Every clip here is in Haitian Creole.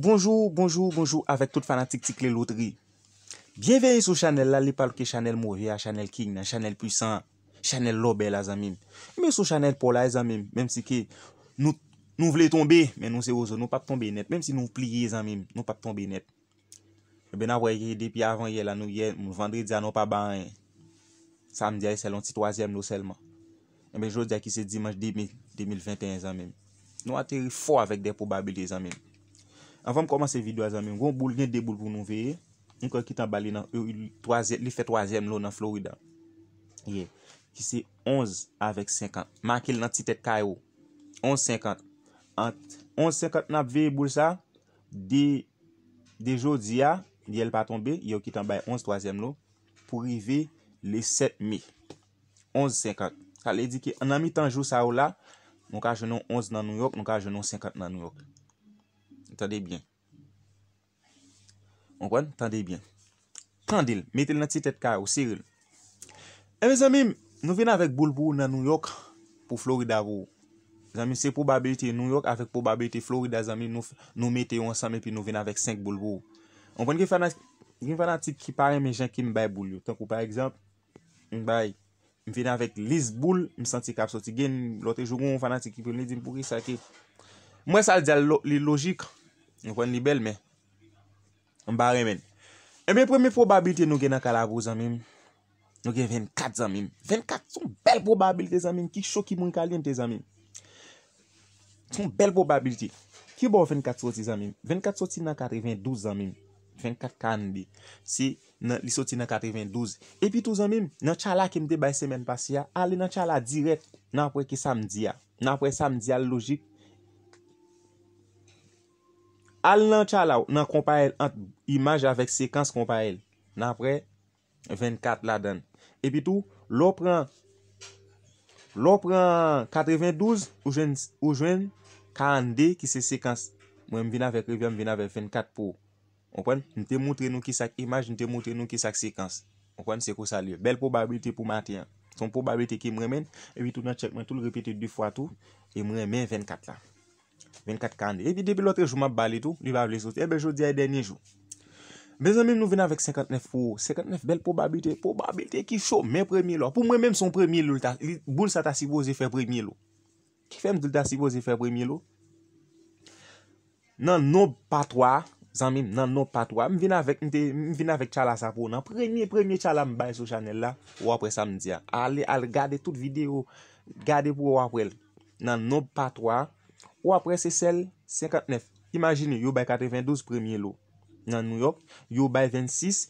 Bonjou, bonjou, bonjou, avèk tout fanatik tik lè lotri. Bienveye sou chanel la, li pal ke chanel Moria, chanel King, chanel Poussant, chanel Lobel a zanmim. Mè sou chanel Polay zanmim, mèm si ke nou vle tombe, mèm nou se ozo, nou pap tombe net, mèm si nou pliye zanmim, nou pap tombe net. Mèm ben avwè yè depi avwè yè la nou yè, mou vandri diyan nou pa ban yè. Samdiye selon ti twazyèm nou selman. Mèm jòz diya ki se dimanj 2021 zanmim. Nou atèri fò avèk depo babili zanmim. Avèm komanse video a zanmim. Gon boul gen deboul pou nou veye. Yon kon kitan bali nan. Yo li fe troazem lo nan Florida. Ye. Ki se 11 avèk 50. Maki l nan titet kaya yo. 11.50. 11.50 nap veye boul sa. De. De jò di ya. Di el pa tonbe. Yo kitan bali 11 troazem lo. Pou rive le 7 mi. 11.50. Kalè di ki. Anamit anjou sa ou la. Nou ka jenon 11 nan New York. Nou ka jenon 50 nan New York. Tandeye byen. Onkwen? Tandeye byen. Kandil, metil nan ti tet ka ou siril. Ewe eh, zami, nou vina avèk boul boul nan New York pou Florida vou. Zami, se poubabilite New York avèk poubabilite Florida zami nou meti yon sami pi nou vina avèk 5 boul boul. Onkwen, gen fè nan ti ki pari men jen ki mbay boul yon. Tankou, par exemple, mbay, mvina avèk 10 boul, msanti kap soti gen, lote jougon, mfè nan ti ki peni din boul yon. Mwen sal diya li logik, Yon kwen li bel me. Mbare men. Emen e, preme probabilti nou gen akalago zamim. Nou gen 24 zamim. 24 sou bel probabilti zamim. Ki choki moun kalen te zamim. Sou bel probabilti. Ki bo 24 zot zamim? 24 zot si nan 92 zamim. 24 kan bi. Si li zot si nan 92. Epi tou zamim. Nan chala kemde bay semen pasya. Ale nan chala direk. Nan apwe ke samdia. Nan apwe samdia logik. Al nan chal la ou nan kompa el, imaj avek sekans kompa el, nan apre 24 la dan. Epi tou, lopran, lopran 92, oujwen, kande ki se sekans. Mwen mwen avek, mwen mwen avek 24 pou. Onkwen, mwen te moutre nou ki sak imaj, mwen te moutre nou ki sak sekans. Onkwen, seko sa li. Bel probabite pou mati an. Son probabite ki mwen men, epi tou nan chal, mwen tou l repete du fwa tou, e mwen men 24 la. 24 kande. E bi depilote jouman bali tou. Li bable sou. Ebe joudi ay denye jou. Be zanmim nou vina vek 59 pou. 59 bel probabite. Probabite ki show men premilou. Pou mwen men son premilou. Boul sata si bozi fe premilou. Ki fem di lta si bozi fe premilou? Nan no patwa. Zanmim nan no patwa. M vina vek chala sa pou. Nan premilou premilou chala m bay sou chanel la. Wapre sa m diya. Ale al gade tout videyo. Gade pou waprel. Nan no patwa. Nan no patwa. Ou apre se sel 59. Imagine yo bay 92 premye lo nan New York. Yo bay 26,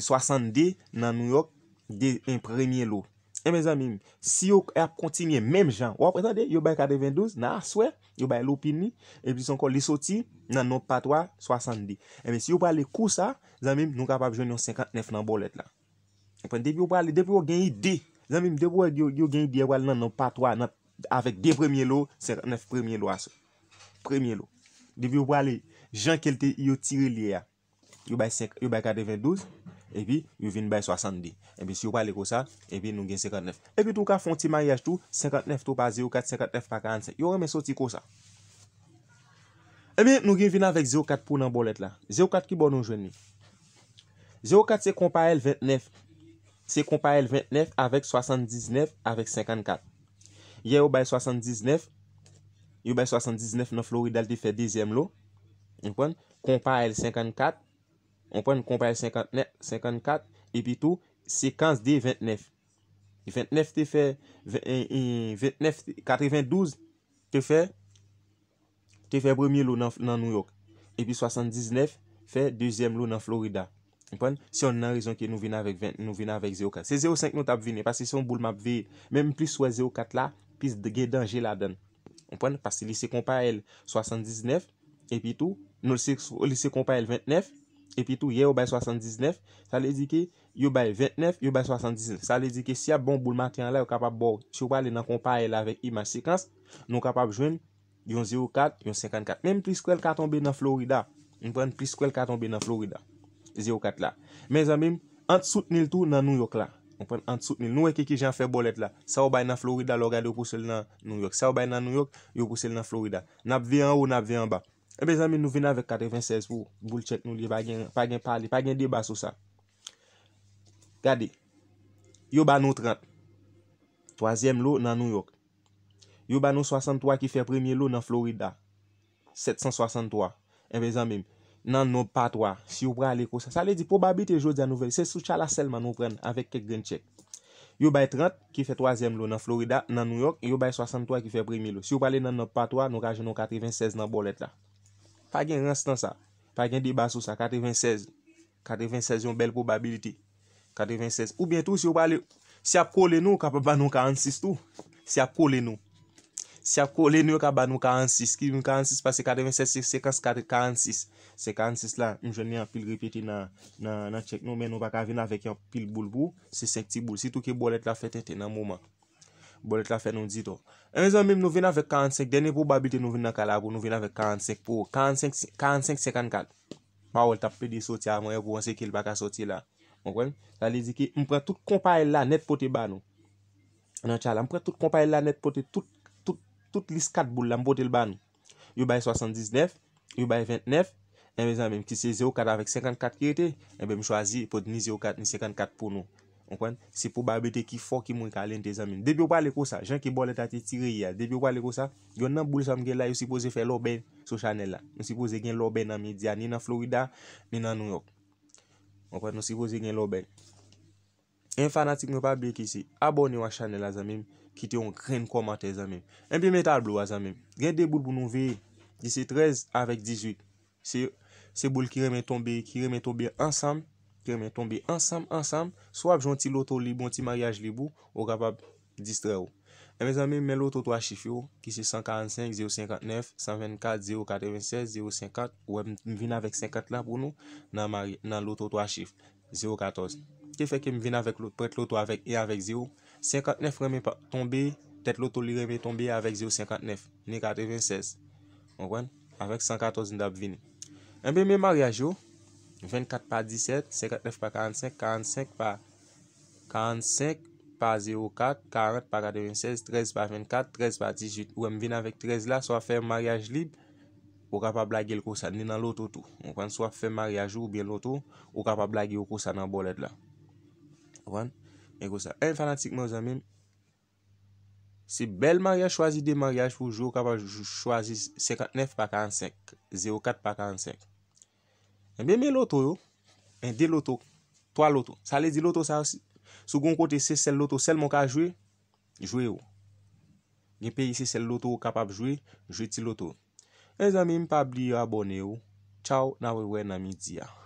60 nan New York de un premye lo. Eme eh, zanmim, si yo ap kontinye menm jan. Ou apre zanmim, yo bay 92 nan Aswe, yo bay lopini. Epi son kon lisoti nan not patwa 60. Eme si yo bay le kousa, zanmim, nou kapap joun yon 59 nan bolet la. Epen debi yo bay le, debi yo genyi de. Zanmim, debi yo genyi de wale nan not patwa, nan patwa. Avèk de premye lo, 59 premye lo asè. Premye lo. Devi ou wale, jan kelte, yow tire liye a. Yow bay kade 22, epi yow vin bay 60. Epi si ou wale kosa, epi nou gen 59. Epi tou ka fon ti mayaj tou, 59 tou pa 0,4, 59 pa 45. Yow reme soti kosa. Epi nou gen vin avèk 0,4 pou nan bolet la. 0,4 ki bon nou jwen ni? 0,4 se kompa el 29. Se kompa el 29 avèk 79 avèk 54. Ye yo bay 79, yo bay 79 nan Florida li te fe dezyem lo. Yon pon, kompa el 54, yon pon kompa el 54, epi tou, se kans de 29. 29 te fe, 29, 92 te fe, te fe bremi lo nan New York. Epi 79 fe dezyem lo nan Florida. Yon pon, se yon nan rezon ki nou vina avèk 0.4. Se 0.5 nou tap vini, pasi se yon boul map ve, menm pli sou e 0.4 la, Pis dege denje la den. On pren, pasi lise kompa el 79, epi tou, nou lise kompa el 29, epi tou, ye ou bay 79, sa le di ki, yo bay 29, yo bay 79. Sa le di ki, si ya bon boule matyan la, yo kapap bo, si yo pale nan kompa el avek imaj sekans, nou kapap jwen yon 04, yon 54. Menm plis kwel katonbe nan Florida, yon pren plis kwel katonbe nan Florida, 04 la. Men zan menm, ant soutenil tou nan New York la. Nou e keke jan fe bolet la Sa ou bay nan Florida lo gade yo kousel nan New York Sa ou bay nan New York yo kousel nan Florida Nap vi an ou nap vi an ba eh En vezan mi nou vina vek kate vinses Pag gen deba sou sa Gade Yo bay nou 30 Toazem lo nan New York Yo bay nou 63 ki fe premye lo nan Florida 763 En vezan mi nan no patwa, si yo prale ko sa. Sa le di, probabili te jodi an nouveli. Se sou chala selman nou pren, avek kek gen tsek. Yo bay 30, ki fe 3e lo nan Florida, nan New York, yo bay 63, ki fe 1e lo. Si yo pale nan no patwa, nou raje nan 96 nan bolet la. Fage ren stans sa. Fage deba sou sa, 96. 96 yon bel probabili ti. 96. Ou bientou, si yo pale, si ap kole nou, kape pa nou ka ansistou, si ap kole nou. Si ap kole nou yon ka ban nou 46. Ki yon 46 pa se 47, se 46, se 46, se 46 la. Mwen jwene yon pil ripeti nan, nan, nan chek nou. Men nou baka vin avèk yon pil boul pou. Se sekti boul. Si tou ki bolet la fè tè tè nan mouman. Bolet la fè nou di to. En zon mèm nou vin avèk 45. Denè pou babiti nou vin nan kalapou. Nou vin avèk 45 pou. 45, 45 sekand kat. Mwen wèl tap pè di soti avèk. Mwen yon pou anse ki yon baka soti la. Mwen kwen. La li di ki, mwen pre tout kompay la net pote ban nou. Nan ch Tout lis kat boul la mbotel ba nou. Yo bay 79, yo bay 29. Enve zanmim ki se 0-4 avek 54 ki rete. Enve m chwazi pou ni 0-4 ni 54 pou nou. Onkwen, se pou babete ki fok ki moun kalente zanmim. Debyo wale ko sa, jen ki bole ta ti tire ya. Debyo wale ko sa, yon nan boul sam gen la yo sipoze fe lò ben sou chanel la. Non sipoze gen lò ben nan media, ni nan Florida, ni nan New York. Onkwen, non sipoze gen lò ben. En fanatik mwen pa beki si, abone wak chanel la zanmim. Ki te yon kren koman te zanmen Mbe metal blo wazanmen Ren de boul pou nou ve Disi 13 avèk 18 Se boul ki remen tombe Ki remen tombe ansam So ap jonti loto li bon ti mariage li bou Ou kapap distre ou Mbe zanmen men loto to a chif yo Ki se 145, 059, 124, 096, 054 Ou m vin avèk 50 la pou nou Nan loto to a chif 014 Ke fe ke m vin avèk pret loto avèk E avèk 0 59 reme tombe Tet loto li reme tombe avèk 0,59 Ni 4,26 Avèk 114 ndap vini Mbè mè maryaj yo 24 pa 17, 59 pa 45 45 pa 45 pa 0,4 40 pa 4,16, 13 pa 24 13 pa 18, ou mbè m vin avèk 13 la So ap fè maryaj lib Ou kap ap blage l kousan, ni nan loto tou So ap fè maryaj yo, bi l loto Ou kap ap blage l kousan nan boled la Ou an Enkou sa, en fanatik mè ou zanmèm, se bel maryaj chwazi de maryaj pou jou kapap chwazi 59 pa 45, 0-4 pa 45. En bè mè loto yo, en de loto, toa loto. Sa le di loto sa, sou goun kote se sel loto, sel mou ka jwe, jwe yo. Gen peyi se sel loto yo kapap jwe, jwe ti loto. En zanmèm, pa bli yo abone yo. Chow, na wewe na midi ya.